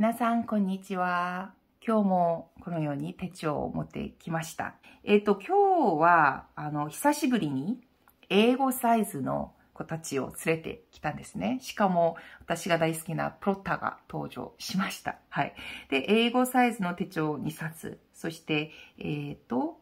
皆さん、こんにちは。今日もこのように手帳を持ってきました。えっ、ー、と、今日は、あの、久しぶりに英語サイズの子たちを連れてきたんですね。しかも、私が大好きなプロッタが登場しました。はい。で、英語サイズの手帳2冊、そして、えっ、ー、と、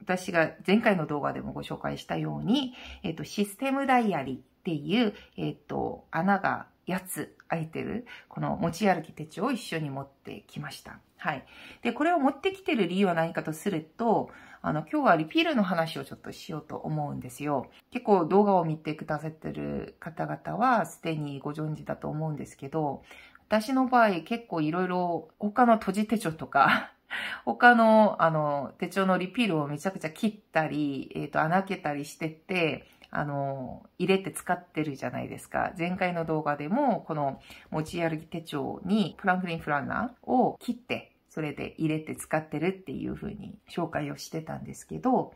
私が前回の動画でもご紹介したように、えっ、ー、と、システムダイアリー、っていう、えっ、ー、と、穴が8つ開いてる、この持ち歩き手帳を一緒に持ってきました。はい。で、これを持ってきてる理由は何かとすると、あの、今日はリピールの話をちょっとしようと思うんですよ。結構動画を見てくださってる方々はすでにご存知だと思うんですけど、私の場合結構いろいろ他の閉じ手帳とか 他の、あの、手帳のリピールをめちゃくちゃ切ったり、えっ、ー、と、穴開けたりしてて、あの、入れて使ってるじゃないですか。前回の動画でも、この持ち歩き手帳にフランクリン・フランナーを切って、それで入れて使ってるっていうふうに紹介をしてたんですけど、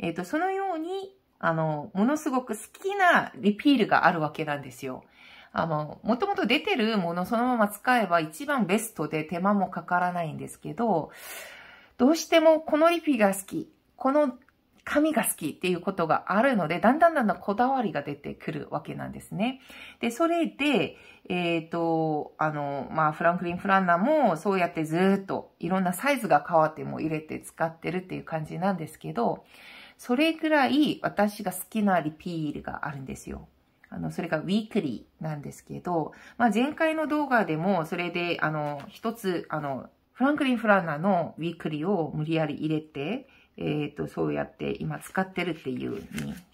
えっ、ー、と、そのように、あの、ものすごく好きなリピールがあるわけなんですよ。あの、もともと出てるものそのまま使えば一番ベストで手間もかからないんですけど、どうしてもこのリピが好き、この紙が好きっていうことがあるので、だんだんだんだんこだわりが出てくるわけなんですね。で、それで、えっ、ー、と、あの、まあ、フランクリン・フランナもそうやってずっといろんなサイズが変わっても入れて使ってるっていう感じなんですけど、それぐらい私が好きなリピールがあるんですよ。あの、それがウィークリーなんですけど、まあ、前回の動画でもそれで、あの、一つ、あの、フランクリン・フランナのウィークリーを無理やり入れて、えっ、ー、と、そうやって今使ってるっていうに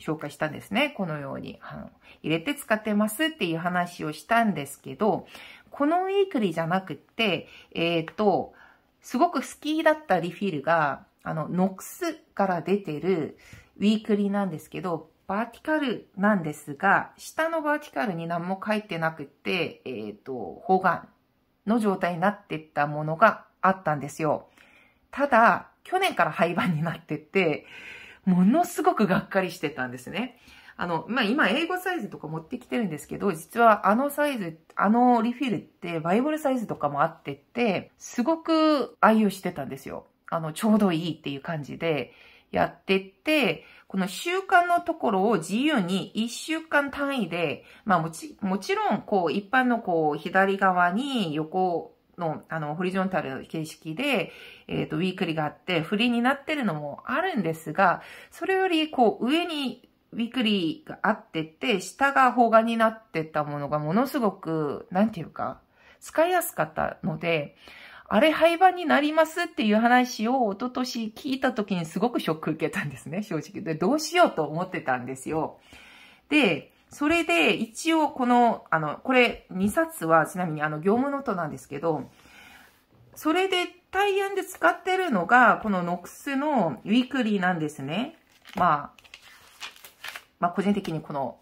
紹介したんですね。このように、あの、入れて使ってますっていう話をしたんですけど、このウィークリーじゃなくて、えっ、ー、と、すごく好きだったリフィルが、あの、ノックスから出てるウィークリーなんですけど、バーティカルなんですが、下のバーティカルに何も書いてなくて、えっ、ー、と、方眼の状態になってったものがあったんですよ。ただ、去年から廃盤になってて、ものすごくがっかりしてたんですね。あの、まあ、今、英語サイズとか持ってきてるんですけど、実はあのサイズ、あのリフィルってバイブルサイズとかもあってて、すごく愛用してたんですよ。あの、ちょうどいいっていう感じでやってて、この習慣のところを自由に1週間単位で、まあもち、もちろん、こう、一般のこう、左側に横の、あの、ホリジョンタル形式で、えっ、ー、と、ウィークリーがあって、フリーになってるのもあるんですが、それより、こう、上にウィークリーがあってて、下が方眼になってたものがものすごく、なんていうか、使いやすかったので、あれ廃盤になりますっていう話を一昨年聞いた時にすごくショック受けたんですね、正直。で、どうしようと思ってたんですよ。で、それで、一応この、あの、これ2冊はちなみにあの業務ノートなんですけど、それで対案で使ってるのが、このノックスのウィークリーなんですね。まあ、まあ個人的にこの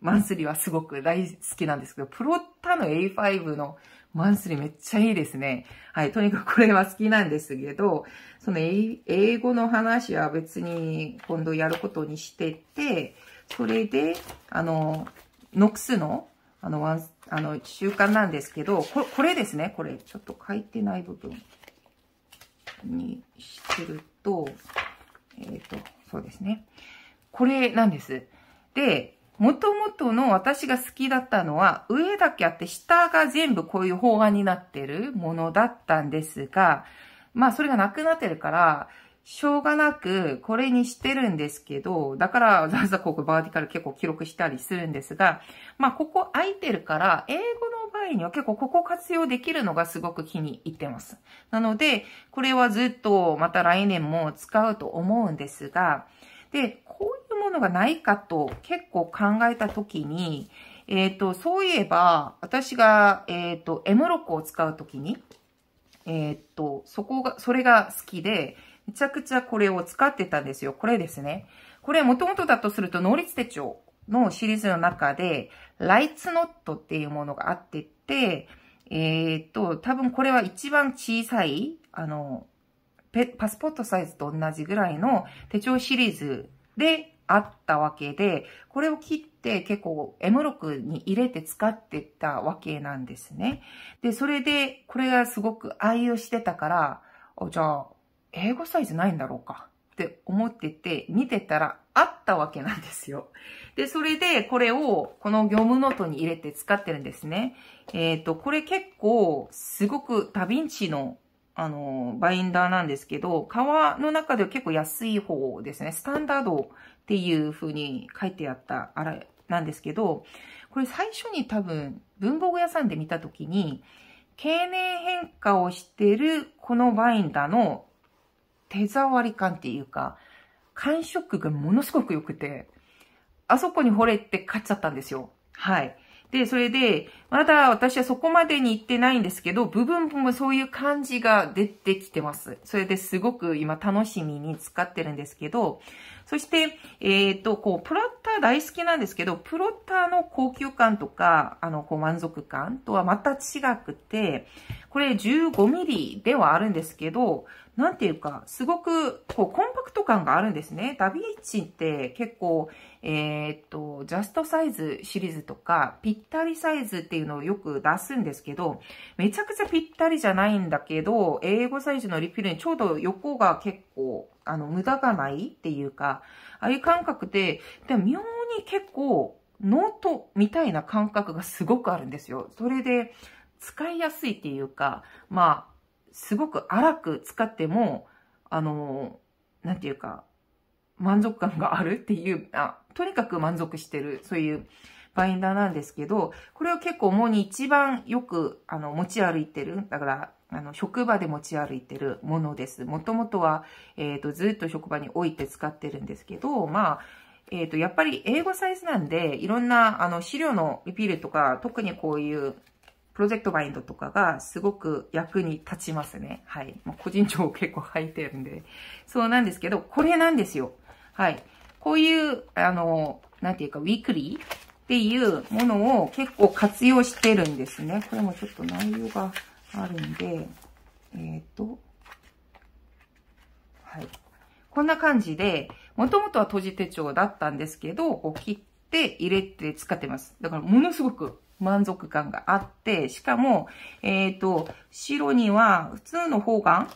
マンスリーはすごく大好きなんですけど、プロタの A5 のマンスリーめっちゃいいですね。はい、とにかくこれは好きなんですけど、その英語の話は別に今度やることにしてて、これで、あの、ノックスの、あの、ワン、あの、習慣なんですけど、これ、これですね、これ。ちょっと書いてない部分にしてると、えっ、ー、と、そうですね。これなんです。で、もともとの私が好きだったのは、上だけあって下が全部こういう方眼になってるものだったんですが、まあそれがなくなってるから、しょうがなくこれにしてるんですけど、だからザザここバーティカル結構記録したりするんですが、まあここ空いてるから、英語の場合には結構ここ活用できるのがすごく気に入ってます。なので、これはずっとまた来年も使うと思うんですが、で、こういうものがないかと結構考えたときに、えっ、ー、と、そういえば、私が、えっ、ー、と、M6 を使うときに、えっ、ー、と、そこが、それが好きで、めちゃくちゃこれを使ってたんですよ。これですね。これもともとだとすると、能率手帳のシリーズの中で、ライツノットっていうものがあってて、えー、っと、多分これは一番小さい、あの、パスポートサイズと同じぐらいの手帳シリーズであったわけで、これを切って結構 M6 に入れて使ってたわけなんですね。で、それでこれがすごく愛用してたから、じゃあ英語サイズないんだろうかって思ってて、見てたらあったわけなんですよ。で、それでこれをこの業務ノートに入れて使ってるんですね。えっ、ー、と、これ結構すごくダヴィンチのあの、バインダーなんですけど、革の中では結構安い方ですね。スタンダードっていう風に書いてあったあれなんですけど、これ最初に多分文房具屋さんで見た時に、経年変化をしてるこのバインダーの手触り感っていうか、感触がものすごく良くて、あそこに惚れて買っちゃったんですよ。はい。で、それで、まだ私はそこまでに行ってないんですけど、部分もそういう感じが出てきてます。それですごく今楽しみに使ってるんですけど、そして、えっ、ー、と、こう、プロッター大好きなんですけど、プロッターの高級感とか、あの、こう、満足感とはまた違くて、これ15ミリではあるんですけど、なんていうか、すごく、こう、コンパクト感があるんですね。ダビーンチって結構、えー、っと、ジャストサイズシリーズとか、ぴったりサイズっていうのをよく出すんですけど、めちゃくちゃぴったりじゃないんだけど、英語サイズのリフィルにちょうど横が結構、あの、無駄がないっていうか、ああいう感覚で、で妙に結構、ノートみたいな感覚がすごくあるんですよ。それで、使いやすいっていうか、まあ、すごく荒く使っても、あの、なんていうか、満足感があるっていう、あ、とにかく満足してる、そういうバインダーなんですけど、これを結構主に一番よく、あの、持ち歩いてる。だから、あの、職場で持ち歩いてるものです。もともとは、えっ、ー、と、ずっと職場に置いて使ってるんですけど、まあ、えっ、ー、と、やっぱり英語サイズなんで、いろんな、あの、資料のリピールとか、特にこういう、プロジェクトバインドとかがすごく役に立ちますね。はい。まあ、個人情報結構入ってるんで。そうなんですけど、これなんですよ。はい。こういう、あの、なんていうか、ウィークリーっていうものを結構活用してるんですね。これもちょっと内容があるんで、えっ、ー、と、はい。こんな感じで、もともとは閉じ手帳だったんですけど、こう切って入れて使ってます。だからものすごく満足感があって、しかも、えっ、ー、と、白には普通の方眼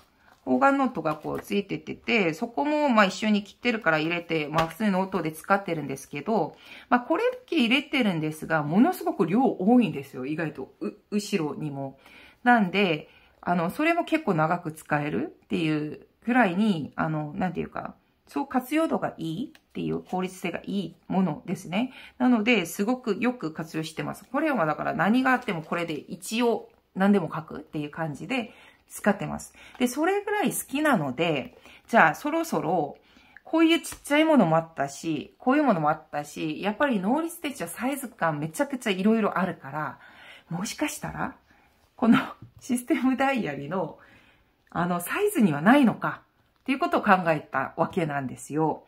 方眼ノートがこうついててて、そこもまあ一緒に切ってるから入れて、まあ普通の音で使ってるんですけど、まあこれだけ入れてるんですが、ものすごく量多いんですよ、意外と。う、後ろにも。なんで、あの、それも結構長く使えるっていうくらいに、あの、なんていうか、そう活用度がいいっていう効率性がいいものですね。なので、すごくよく活用してます。これはだから何があってもこれで一応何でも書くっていう感じで使ってます。で、それぐらい好きなので、じゃあそろそろこういうちっちゃいものもあったし、こういうものもあったし、やっぱりノーリステッチはサイズ感めちゃくちゃ色々あるから、もしかしたら、このシステムダイヤリの、あの、サイズにはないのかっていうことを考えたわけなんですよ。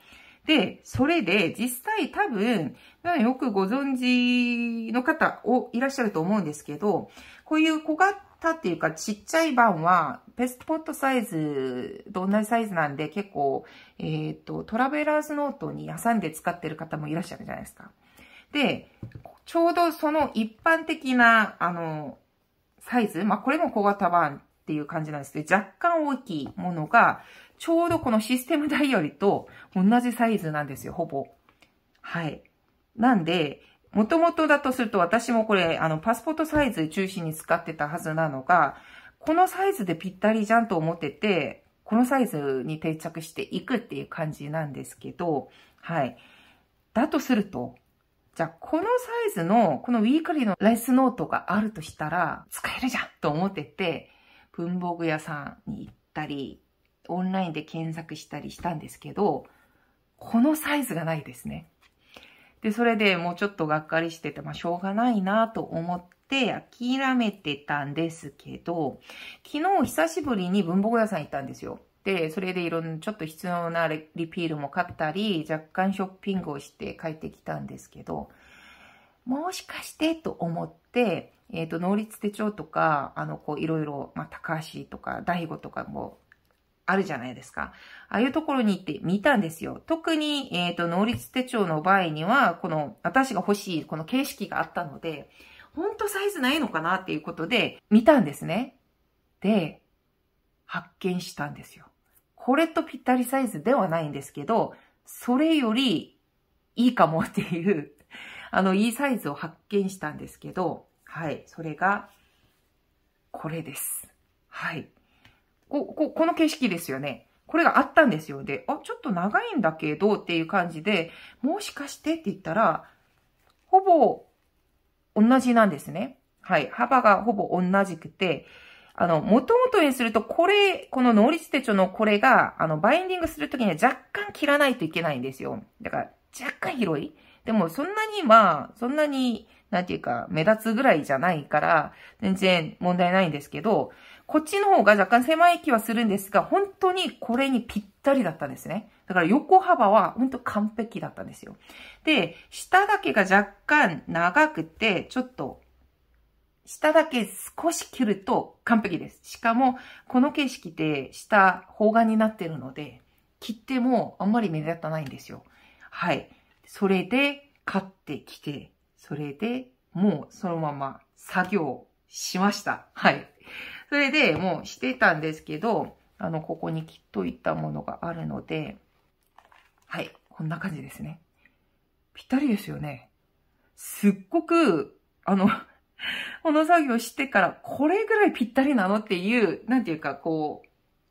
で、それで実際多分、よくご存知の方をいらっしゃると思うんですけど、こういう小型っていうかちっちゃい版は、ペストポットサイズと同じサイズなんで結構、えっ、ー、と、トラベラーズノートに挟んで使ってる方もいらっしゃるじゃないですか。で、ちょうどその一般的な、あの、サイズ、まあ、これも小型版っていう感じなんですけど、若干大きいものが、ちょうどこのシステムダイりと同じサイズなんですよ、ほぼ。はい。なんで、もともとだとすると私もこれ、あの、パスポートサイズ中心に使ってたはずなのが、このサイズでぴったりじゃんと思ってて、このサイズに定着していくっていう感じなんですけど、はい。だとすると、じゃあこのサイズの、このウィークリーのライスノートがあるとしたら、使えるじゃんと思ってて、文房具屋さんに行ったり、オンラインで検索したりしたんですけど、このサイズがないですね。で、それでもうちょっとがっかりしてて、まあ、しょうがないなと思って諦めてたんですけど、昨日久しぶりに文房具屋さん行ったんですよ。で、それでいろんなちょっと必要なリピールも買ったり、若干ショッピングをして帰ってきたんですけど、もしかしてと思って、えっ、ー、と、能率手帳とか、あの、こう、いろいろ、まあ、高橋とか、大悟とかも、あるじゃないですか。ああいうところに行って見たんですよ。特に、えっ、ー、と、能率手帳の場合には、この、私が欲しい、この形式があったので、ほんとサイズないのかなっていうことで、見たんですね。で、発見したんですよ。これとぴったりサイズではないんですけど、それよりいいかもっていう、あの、いいサイズを発見したんですけど、はい、それが、これです。はい。こ、こ、この景色ですよね。これがあったんですよ。で、あ、ちょっと長いんだけどっていう感じで、もしかしてって言ったら、ほぼ同じなんですね。はい。幅がほぼ同じくて、あの、元々にすると、これ、この能率手帳のこれが、あの、バインディングするときには若干切らないといけないんですよ。だから、若干広い。でも、そんなに、まあ、そんなに、なんていうか、目立つぐらいじゃないから、全然問題ないんですけど、こっちの方が若干狭い気はするんですが、本当にこれにぴったりだったんですね。だから横幅は本当完璧だったんですよ。で、下だけが若干長くて、ちょっと、下だけ少し切ると完璧です。しかも、この景色で下方眼になってるので、切ってもあんまり目立たないんですよ。はい。それで、買ってきて、それで、もうそのまま作業しました。はい。それでもうしてたんですけど、あの、ここに切っといたものがあるので、はい、こんな感じですね。ぴったりですよね。すっごく、あの この作業してから、これぐらいぴったりなのっていう、なんていうか、こう、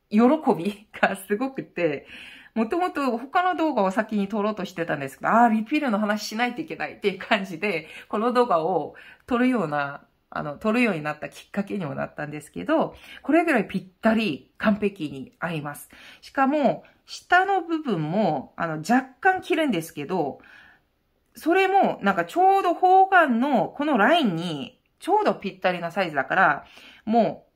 喜びがすごくて、もともと他の動画を先に撮ろうとしてたんですけど、ああ、リピールの話しないといけないっていう感じで、この動画を撮るようなあの、撮るようになったきっかけにもなったんですけど、これぐらいぴったり完璧に合います。しかも、下の部分も、あの、若干切るんですけど、それも、なんかちょうど方眼のこのラインに、ちょうどぴったりなサイズだから、も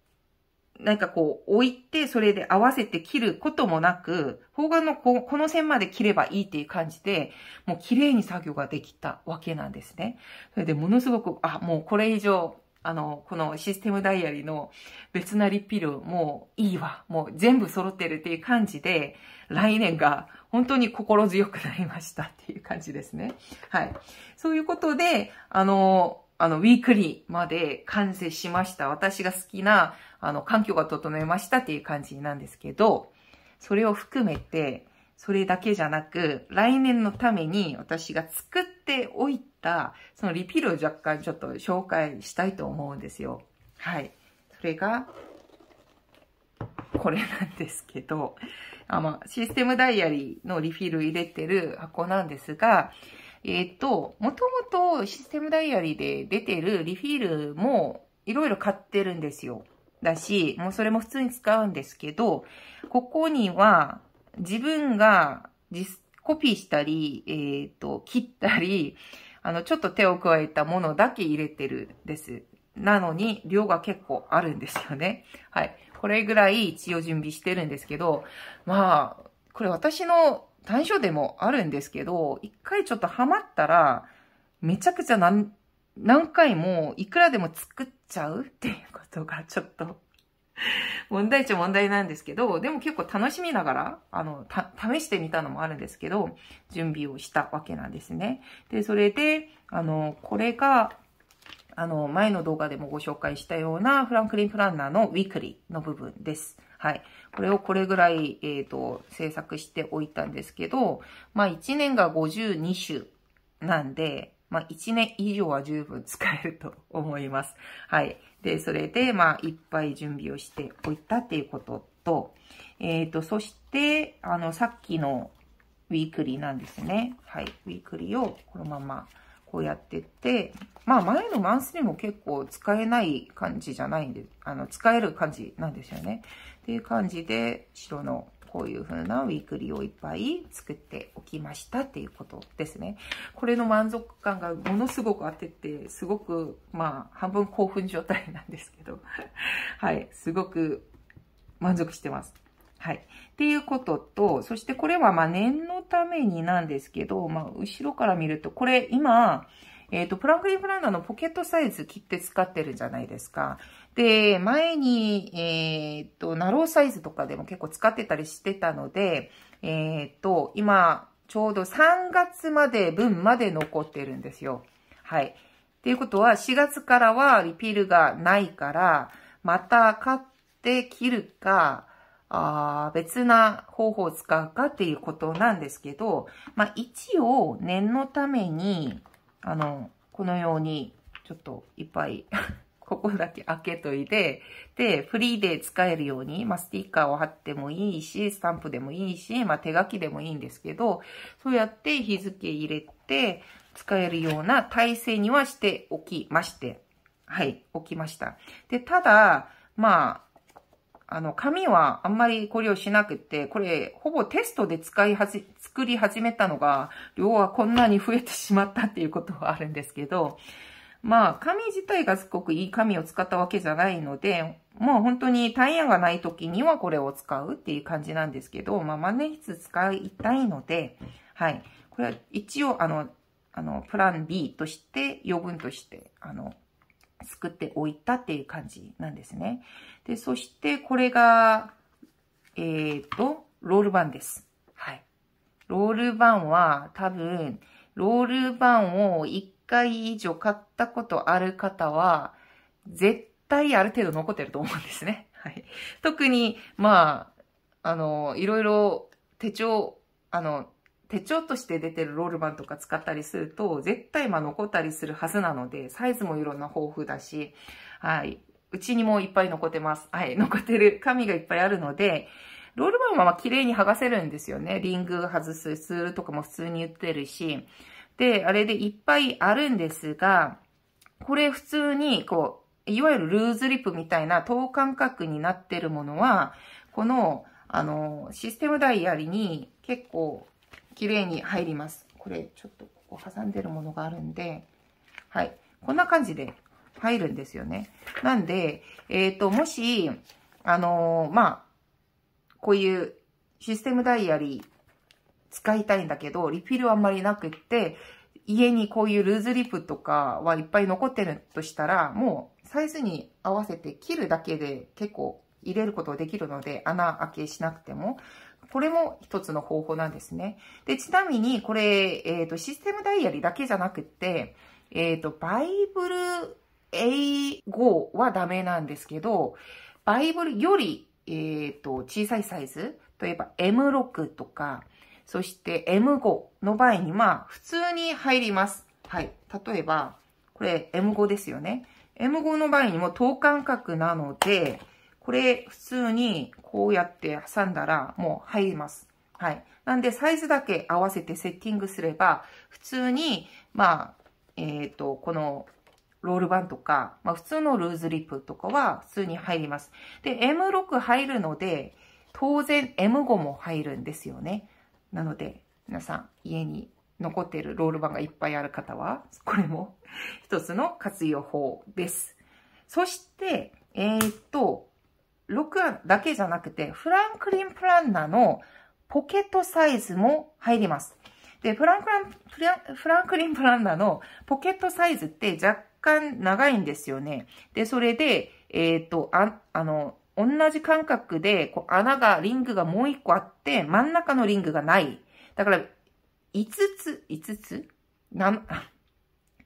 う、なんかこう、置いて、それで合わせて切ることもなく、方眼のここの線まで切ればいいっていう感じで、もう綺麗に作業ができたわけなんですね。それでものすごく、あ、もうこれ以上あの、このシステムダイアリーの別なリピル、もういいわ。もう全部揃ってるっていう感じで、来年が本当に心強くなりましたっていう感じですね。はい。そういうことで、あの、あの、ウィークリーまで完成しました。私が好きな、あの、環境が整えましたっていう感じなんですけど、それを含めて、それだけじゃなく、来年のために私が作っっておいた、そのリピールを若干ちょっと紹介したいと思うんですよ。はい。それが、これなんですけど、あの、システムダイアリーのリフィル入れてる箱なんですが、えっ、ー、と、もともとシステムダイアリーで出てるリフィールもいろいろ買ってるんですよ。だし、もうそれも普通に使うんですけど、ここには自分が実コピーしたり、えー、っ、と、切ったり、あの、ちょっと手を加えたものだけ入れてるです。なのに、量が結構あるんですよね。はい。これぐらい一応準備してるんですけど、まあ、これ私の短所でもあるんですけど、一回ちょっとハマったら、めちゃくちゃ何、何回もいくらでも作っちゃうっていうことがちょっと 問題っちゃ問題なんですけど、でも結構楽しみながら、あの、試してみたのもあるんですけど、準備をしたわけなんですね。で、それで、あの、これが、あの、前の動画でもご紹介したような、フランクリン・プランナーのウィークリーの部分です。はい。これをこれぐらい、えっ、ー、と、制作しておいたんですけど、まあ、1年が52週なんで、まあ、1年以上は十分使えると思います。はい。で、それで、まあ、いっぱい準備をしておいたっていうことと、えっ、ー、と、そして、あの、さっきのウィークリーなんですね。はい。ウィークリーをこのままこうやってって、まあ、前のマンスリーも結構使えない感じじゃないんで、あの、使える感じなんですよね。っていう感じで、白のこういう風なウィークリーをいっぱい作っておきましたっていうことですね。これの満足感がものすごく当ってて、すごく、まあ、半分興奮状態なんですけど、はい、すごく満足してます。はい。っていうことと、そしてこれはまあ念のためになんですけど、まあ後ろから見ると、これ今、えっ、ー、と、プランクリンプランナーのポケットサイズ切って使ってるじゃないですか。で、前に、えっ、ー、と、ナローサイズとかでも結構使ってたりしてたので、えっ、ー、と、今、ちょうど3月まで分まで残ってるんですよ。はい。っていうことは、4月からはリピールがないから、また買って切るか、あ別な方法を使うかっていうことなんですけど、まあ一応念のために、あの、このように、ちょっといっぱい ここだけ開けといて、で、フリーで使えるように、まあ、スティッカーを貼ってもいいし、スタンプでもいいし、まあ、手書きでもいいんですけど、そうやって日付入れて、使えるような体制にはしておきまして、はい、置きました。で、ただ、まあ、あの、紙はあんまりこれをしなくって、これ、ほぼテストで使いはじ、作り始めたのが、量はこんなに増えてしまったっていうことはあるんですけど、まあ、紙自体がすごくいい紙を使ったわけじゃないので、もう本当にタイヤがない時にはこれを使うっていう感じなんですけど、まあ、万年筆使いたいので、はい。これは一応、あの、あの、プラン B として、余分として、あの、作っておいたっていう感じなんですね。で、そしてこれが、えー、っと、ロール板です。はい。ロール板は多分、ロール板を1回以上買ったことある方は、絶対ある程度残ってると思うんですね。はい。特に、まあ、あの、いろいろ手帳、あの、手帳として出てるロールバンとか使ったりすると、絶対まあ残ったりするはずなので、サイズもいろんな豊富だし、はい。うちにもいっぱい残ってます。はい。残ってる紙がいっぱいあるので、ロールバンは綺麗に剥がせるんですよね。リング外すツールとかも普通に売ってるし。で、あれでいっぱいあるんですが、これ普通に、こう、いわゆるルーズリップみたいな等間隔になってるものは、この、あの、システムダイヤリに結構綺麗に入ります。これ、ちょっとここ挟んでるものがあるんで、はい。こんな感じで入るんですよね。なんで、えっ、ー、と、もし、あのー、まあ、こういうシステムダイアリー使いたいんだけど、リフィルあんまりなくって、家にこういうルーズリップとかはいっぱい残ってるとしたら、もうサイズに合わせて切るだけで結構入れることができるので、穴開けしなくてもこれも一つの方法なんですね。で、ちなみに、これ、えっ、ー、と、システムダイアリーだけじゃなくって、えっ、ー、と、バイブル英語はダメなんですけど、バイブルより、えっ、ー、と、小さいサイズ、例えば M6 とか、そして M5 の場合には、普通に入ります。はい。例えば、これ M5 ですよね。M5 の場合にも等間隔なので、これ普通にこうやって挟んだらもう入ります。はい。なんでサイズだけ合わせてセッティングすれば、普通に、まあ、えっ、ー、と、このロール板とか、まあ普通のルーズリップとかは普通に入ります。で、M6 入るので、当然 M5 も入るんですよね。なので、皆さん家に残っているロール板がいっぱいある方は、これも 一つの活用法です。そして、えっ、ー、と、6案だけじゃなくて、フランクリンプランナーのポケットサイズも入ります。で、フランクランフラフランクリンプランナーのポケットサイズって若干長いんですよね。で、それで、えっ、ー、と、あ、あの、同じ感覚で、こう、穴が、リングがもう一個あって、真ん中のリングがない。だから、5つ、5つな、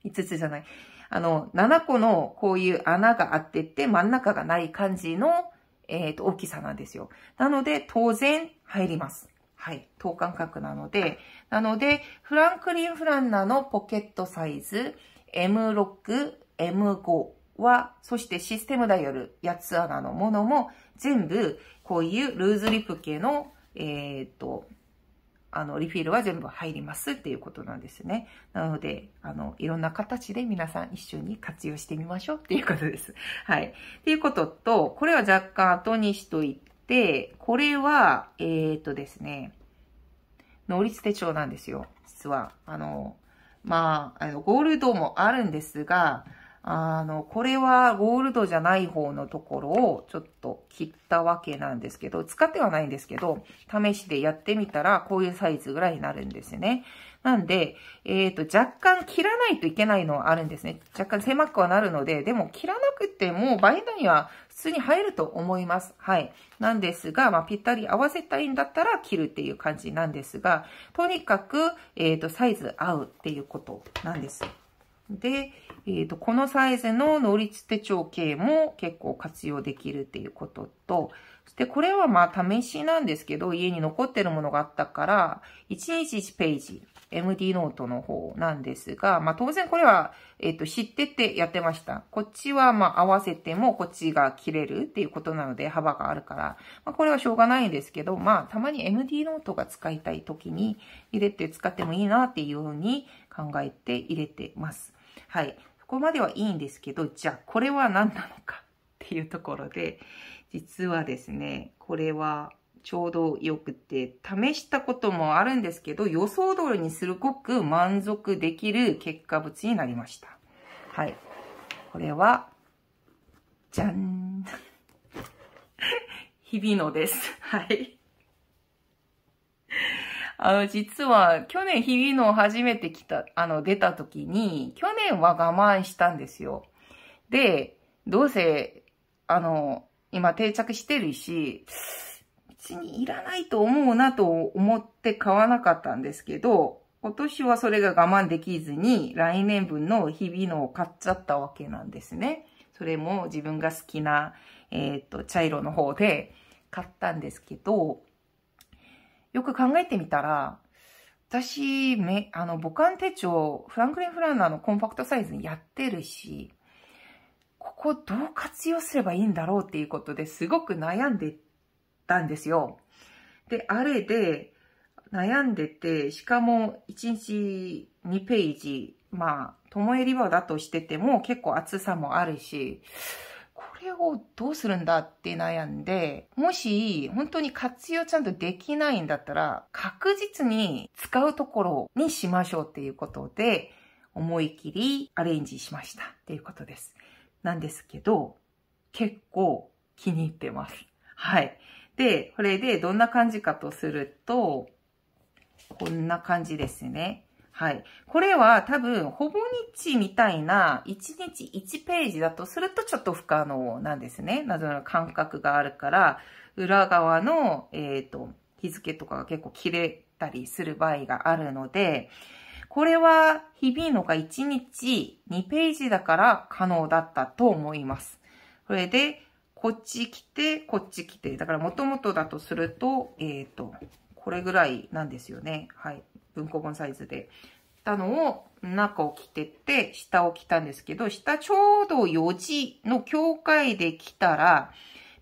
5つじゃない。あの、7個のこういう穴があってって、真ん中がない感じのえっ、ー、と、大きさなんですよ。なので、当然入ります。はい。等間隔なので、なので、フランクリン・フランナーのポケットサイズ M6、M5 は、そしてシステムダイヤル、8つ穴のものも、全部、こういうルーズリップ系の、えっ、ー、と、あの、リフィルは全部入りますっていうことなんですね。なので、あの、いろんな形で皆さん一緒に活用してみましょうっていうことです。はい。っていうことと、これは若干後にしといて、これは、えー、っとですね、能率手帳なんですよ。実は。あの、まあ、あの、ゴールドもあるんですが、あの、これはゴールドじゃない方のところをちょっと切ったわけなんですけど、使ってはないんですけど、試しでやってみたらこういうサイズぐらいになるんですね。なんで、えっ、ー、と、若干切らないといけないのはあるんですね。若干狭くはなるので、でも切らなくてもバイドには普通に入ると思います。はい。なんですが、まあ、ぴったり合わせたいんだったら切るっていう感じなんですが、とにかく、えっ、ー、と、サイズ合うっていうことなんです。で、えーと、このサイズのり率手帳系も結構活用できるっていうことと、そしてこれはまあ試しなんですけど、家に残ってるものがあったから、1日1ページ、MD ノートの方なんですが、まあ当然これは、えっ、ー、と、知っててやってました。こっちはまあ合わせてもこっちが切れるっていうことなので幅があるから、まあこれはしょうがないんですけど、まあたまに MD ノートが使いたい時に入れて使ってもいいなっていうように考えて入れてます。はい。ここまではいいんですけど、じゃあこれは何なのかっていうところで、実はですね、これはちょうど良くて、試したこともあるんですけど、予想通りにすごく満足できる結果物になりました。はい。これは、じゃん日々のです。はい。あの、実は、去年、日々の初めて来た、あの、出た時に、去年は我慢したんですよ。で、どうせ、あの、今定着してるし、別にいらないと思うなと思って買わなかったんですけど、今年はそれが我慢できずに、来年分の日々のを買っちゃったわけなんですね。それも自分が好きな、えっ、と、茶色の方で買ったんですけど、よく考えてみたら、私、め、あの、母艦手帳、フランクリン・フランナーのコンパクトサイズにやってるし、ここどう活用すればいいんだろうっていうことですごく悩んでたんですよ。で、あれで悩んでて、しかも1日2ページ、まあ、ともえリバーだとしてても結構厚さもあるし、れをどうするんだって悩んで、もし本当に活用ちゃんとできないんだったら、確実に使うところにしましょうっていうことで、思い切りアレンジしましたっていうことです。なんですけど、結構気に入ってます。はい。で、これでどんな感じかとすると、こんな感じですね。はい。これは多分、ほぼ日みたいな1日1ページだとするとちょっと不可能なんですね。なぜなら感覚があるから、裏側の、えっ、ー、と、日付とかが結構切れたりする場合があるので、これは日々のが1日2ページだから可能だったと思います。これで、こっち来て、こっち来て。だから元々だとすると、えっ、ー、と、これぐらいなんですよね。はい。文庫本サイズで。たのを中を着てって、下を着たんですけど、下ちょうど4時の境界で着たら、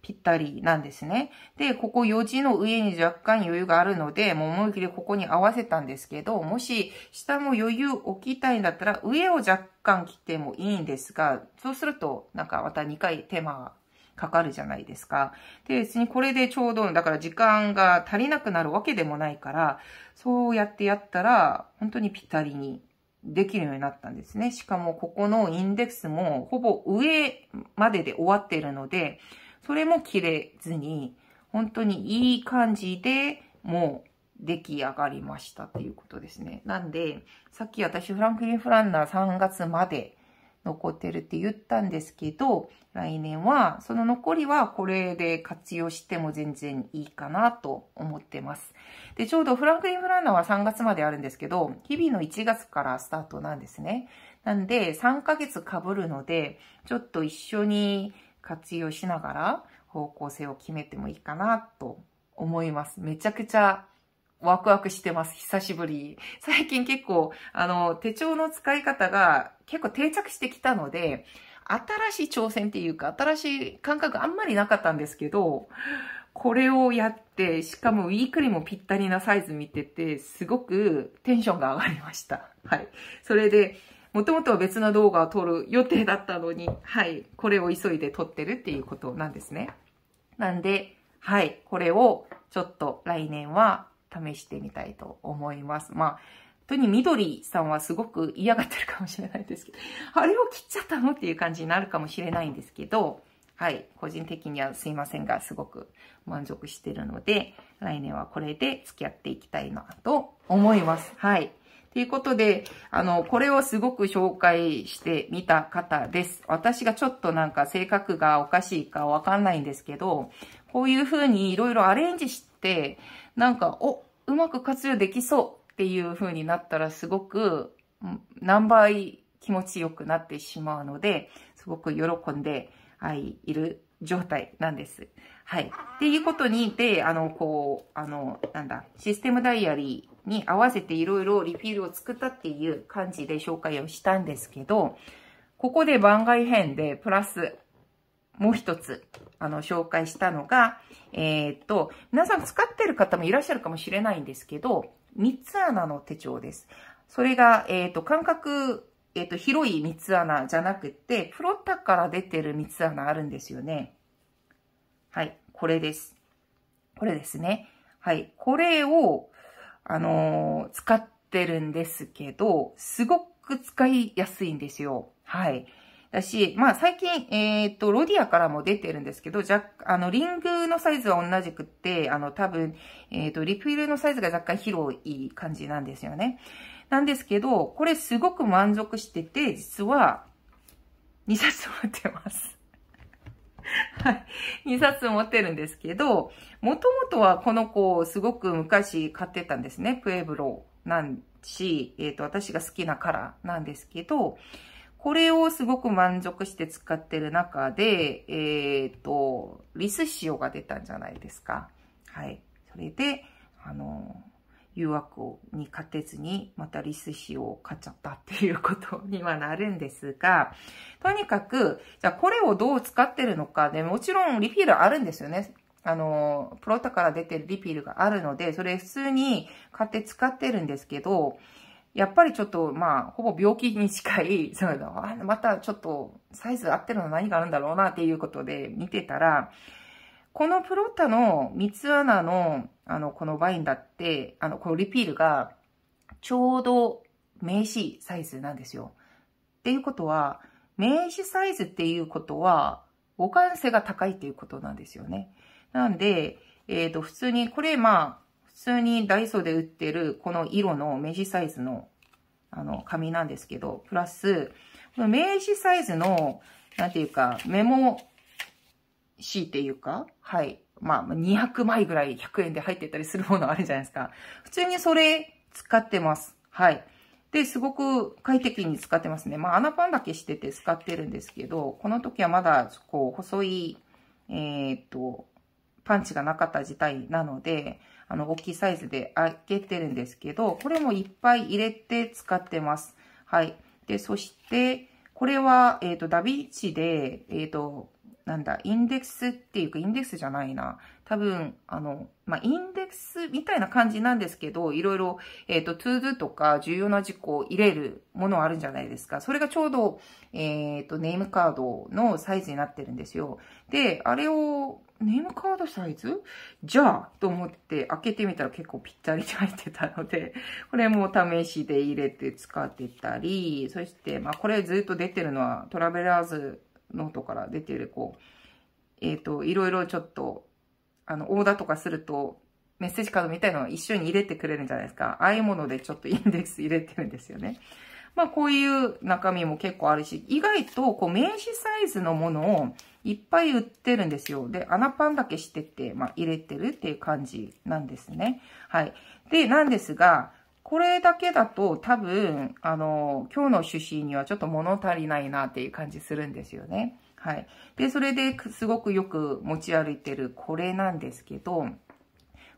ぴったりなんですね。で、ここ4時の上に若干余裕があるので、もう思い切りここに合わせたんですけど、もし下も余裕置きたいんだったら、上を若干着てもいいんですが、そうすると、なんかまた2回手間かかるじゃないですか。で、別にこれでちょうど、だから時間が足りなくなるわけでもないから、そうやってやったら、本当にぴったりにできるようになったんですね。しかも、ここのインデックスも、ほぼ上までで終わってるので、それも切れずに、本当にいい感じでもう出来上がりましたっていうことですね。なんで、さっき私フランクリン・フランナー3月まで残ってるって言ったんですけど、来年は、その残りはこれで活用しても全然いいかなと思ってます。で、ちょうどフランクリン・フランナーは3月まであるんですけど、日々の1月からスタートなんですね。なんで、3ヶ月かぶるので、ちょっと一緒に活用しながら方向性を決めてもいいかなと思います。めちゃくちゃワクワクしてます。久しぶり。最近結構、あの、手帳の使い方が結構定着してきたので、新しい挑戦っていうか、新しい感覚あんまりなかったんですけど、これをやって、しかもウィークにもぴったりなサイズ見てて、すごくテンションが上がりました。はい。それで、もともとは別の動画を撮る予定だったのに、はい。これを急いで撮ってるっていうことなんですね。なんで、はい。これをちょっと来年は試してみたいと思います。まあ、本当に緑さんはすごく嫌がってるかもしれないですけど、あれを切っちゃったのっていう感じになるかもしれないんですけど、はい、個人的にはすいませんが、すごく満足してるので、来年はこれで付き合っていきたいなと思います。はい。ということで、あの、これをすごく紹介してみた方です。私がちょっとなんか性格がおかしいかわかんないんですけど、こういう風にいろいろアレンジして、なんか、お、うまく活用できそうっていう風になったらすごく何倍気持ちよくなってしまうので、すごく喜んで、はい、いる状態なんです。はい。っていうことに、で、あの、こう、あの、なんだ、システムダイアリーに合わせていろいろリフィールを作ったっていう感じで紹介をしたんですけど、ここで番外編でプラスもう一つ、あの、紹介したのが、えー、っと、皆さん使ってる方もいらっしゃるかもしれないんですけど、三つ穴の手帳です。それが、えー、っと、間隔、えー、っと、広い三つ穴じゃなくて、プロタから出てる三つ穴あるんですよね。はい、これです。これですね。はい、これを、あのー、使ってるんですけど、すごく使いやすいんですよ。はい。だし、まあ最近、えっ、ー、と、ロディアからも出てるんですけど、若あの、リングのサイズは同じくって、あの、多分、えっ、ー、と、リフィルのサイズが若干広い感じなんですよね。なんですけど、これすごく満足してて、実は、2冊持ってます。はい。2冊持ってるんですけど、もともとはこの子、をすごく昔買ってたんですね。プエブロなんし、えっ、ー、と、私が好きなカラーなんですけど、これをすごく満足して使ってる中で、えっ、ー、と、リス塩が出たんじゃないですか。はい。それで、あの、誘惑に勝てずに、またリス塩を買っちゃったっていうことにはなるんですが、とにかく、じゃあこれをどう使ってるのかで、もちろんリフィールあるんですよね。あの、プロタから出てるリピールがあるので、それ普通に買って使ってるんですけど、やっぱりちょっと、まあ、ほぼ病気に近い、そういうの、あまたちょっと、サイズ合ってるの何があるんだろうな、っていうことで見てたら、このプロッタの三つ穴の、あの、このワインだって、あの、このリピールが、ちょうど名刺サイズなんですよ。っていうことは、名刺サイズっていうことは、互換性が高いっていうことなんですよね。なんで、えっ、ー、と、普通に、これ、まあ、普通にダイソーで売ってるこの色の明治サイズのあの紙なんですけど、プラス、この明治サイズの、なんていうか、メモ紙っていうか、はい。まあ、200枚ぐらい100円で入ってたりするものあるじゃないですか。普通にそれ使ってます。はい。で、すごく快適に使ってますね。まあ、穴パンだけしてて使ってるんですけど、この時はまだ、こう、細い、えー、っと、パンチがなかった時代なので、あの、大きいサイズで開けてるんですけど、これもいっぱい入れて使ってます。はい。で、そして、これは、えっ、ー、と、ダヴィンチで、えっ、ー、と、なんだ、インデックスっていうか、インデックスじゃないな。多分、あの、まあ、インデックスみたいな感じなんですけど、いろいろ、えっ、ー、と、トゥードゥとか重要な事項を入れるものあるんじゃないですか。それがちょうど、えっ、ー、と、ネームカードのサイズになってるんですよ。で、あれを、ネームカードサイズじゃあ、と思って開けてみたら結構ぴったりに入ってたので、これも試しで入れて使ってたり、そして、まあこれずっと出てるのはトラベラーズノートから出てる、こう、えっ、ー、と、いろいろちょっと、あの、オーダーとかすると、メッセージカードみたいなのを一緒に入れてくれるんじゃないですか。ああいうものでちょっとインデックス入れてるんですよね。まあこういう中身も結構あるし、意外とこう名刺サイズのものをいっぱい売ってるんですよ。で、穴パンだけしてて、まあ入れてるっていう感じなんですね。はい。で、なんですが、これだけだと多分、あの、今日の趣旨にはちょっと物足りないなっていう感じするんですよね。はい。で、それですごくよく持ち歩いてるこれなんですけど、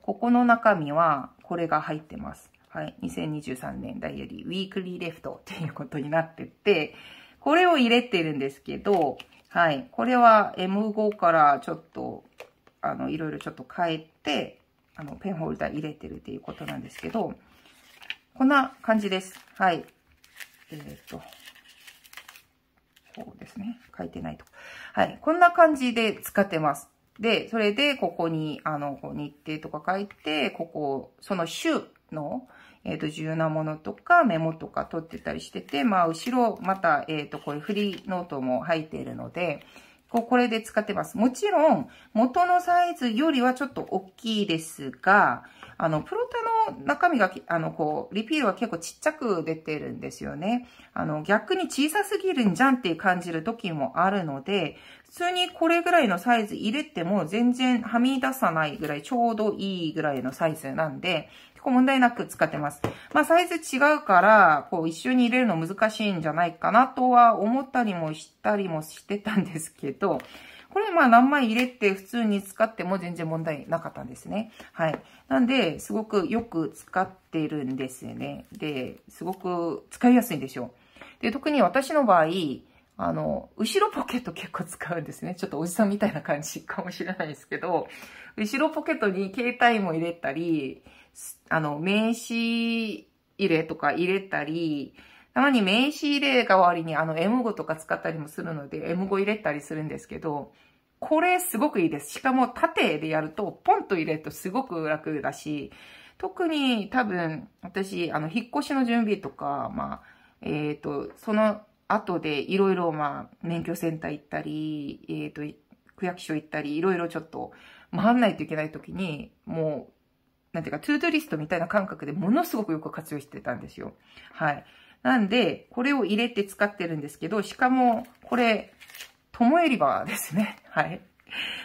ここの中身はこれが入ってます。はい、2023年ダイアリーウィークリーレフトっていうことになってて、これを入れてるんですけど、はい、これは M5 からちょっと、あの、いろいろちょっと変えて、あの、ペンホルダー入れてるっていうことなんですけど、こんな感じです。はい。えっ、ー、と、こうですね。書いてないと。はい。こんな感じで使ってます。で、それで、ここに、あの、こう日程とか書いて、ここ、その週の、えっ、ー、と、重要なものとかメモとか取ってたりしてて、まあ、後ろ、また、えっ、ー、と、こういうフリーノートも入っているので、こう、これで使ってます。もちろん、元のサイズよりはちょっと大きいですが、あの、プロタの中身が、あの、こう、リピールは結構ちっちゃく出てるんですよね。あの、逆に小さすぎるんじゃんって感じる時もあるので、普通にこれぐらいのサイズ入れても全然はみ出さないぐらいちょうどいいぐらいのサイズなんで、結構問題なく使ってます。まあ、サイズ違うから、こう、一緒に入れるの難しいんじゃないかなとは思ったりもしたりもしてたんですけど、これまあ何枚入れて普通に使っても全然問題なかったんですね。はい。なんで、すごくよく使ってるんですね。で、すごく使いやすいんですよ。で、特に私の場合、あの、後ろポケット結構使うんですね。ちょっとおじさんみたいな感じかもしれないですけど、後ろポケットに携帯も入れたり、あの、名刺入れとか入れたり、たまに名刺入れ代わりにあの M5 とか使ったりもするので M5 入れたりするんですけど、これすごくいいです。しかも縦でやるとポンと入れるとすごく楽だし、特に多分私、あの、引っ越しの準備とか、まあ、えっ、ー、と、その後でいろいろまあ、免許センター行ったり、えっ、ー、と、区役所行ったり、いろいろちょっと回んないといけない時に、もうなんていうか、トゥードリストみたいな感覚でものすごくよく活用してたんですよ。はい。なんで、これを入れて使ってるんですけど、しかも、これ、ともえリバーですね。はい。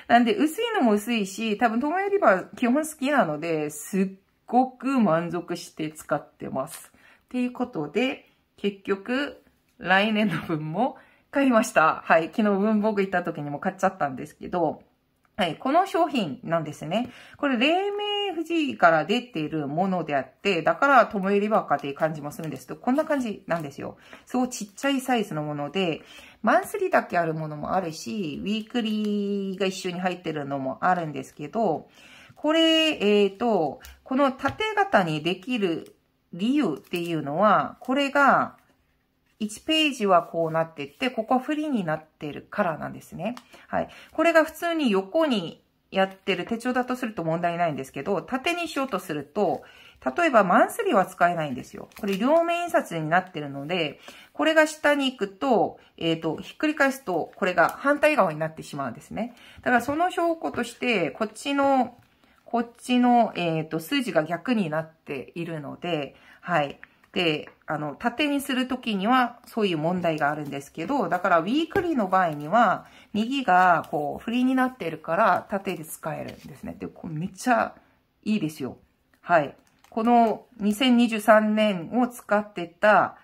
なんで、薄いのも薄いし、多分ともえリバー基本好きなので、すっごく満足して使ってます。っていうことで、結局、来年の分も買いました。はい。昨日文房具行った時にも買っちゃったんですけど、はい。この商品なんですね。これ、黎明 FG から出ているものであって、だからトムエリバーカーっていう感じもするんですけど、こんな感じなんですよ。すごいちっちゃいサイズのもので、マンスリーだけあるものもあるし、ウィークリーが一緒に入ってるのもあるんですけど、これ、えっ、ー、と、この縦型にできる理由っていうのは、これが、1ページはこうなってって、ここはフリーになってるからなんですね。はい。これが普通に横にやってる手帳だとすると問題ないんですけど、縦にしようとすると、例えばマンスリーは使えないんですよ。これ両面印刷になってるので、これが下に行くと、えっ、ー、と、ひっくり返すと、これが反対側になってしまうんですね。だからその証拠として、こっちの、こっちの、えっ、ー、と、数字が逆になっているので、はい。で、あの、縦にするときにはそういう問題があるんですけど、だからウィークリーの場合には、右がこう、フリーになってるから縦で使えるんですね。で、これめっちゃいいですよ。はい。この2023年を使ってた、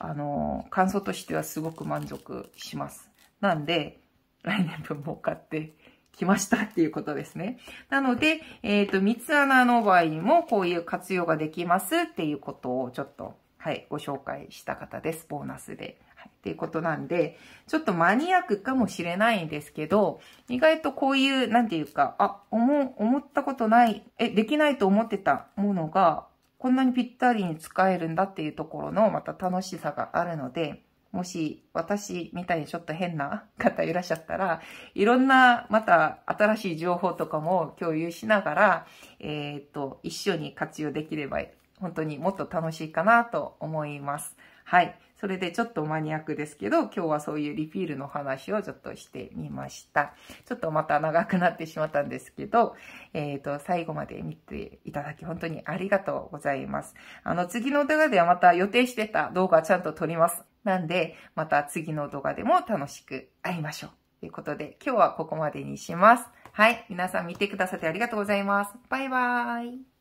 あの、感想としてはすごく満足します。なんで、来年分も買ってきましたっていうことですね。なので、えっ、ー、と、三つ穴の場合もこういう活用ができますっていうことをちょっと、はい、ご紹介した方です。ボーナスで。はい、っていうことなんで、ちょっとマニアックかもしれないんですけど、意外とこういう、なんていうか、あ、思、思ったことない、え、できないと思ってたものが、こんなにぴったりに使えるんだっていうところの、また楽しさがあるので、もし私みたいにちょっと変な方いらっしゃったら、いろんなまた新しい情報とかも共有しながら、えっ、と、一緒に活用できれば本当にもっと楽しいかなと思います。はい。それでちょっとマニアックですけど、今日はそういうリフィールの話をちょっとしてみました。ちょっとまた長くなってしまったんですけど、えっ、ー、と、最後まで見ていただき本当にありがとうございます。あの、次の動画ではまた予定してた動画ちゃんと撮ります。なんで、また次の動画でも楽しく会いましょう。ということで、今日はここまでにします。はい。皆さん見てくださってありがとうございます。バイバーイ。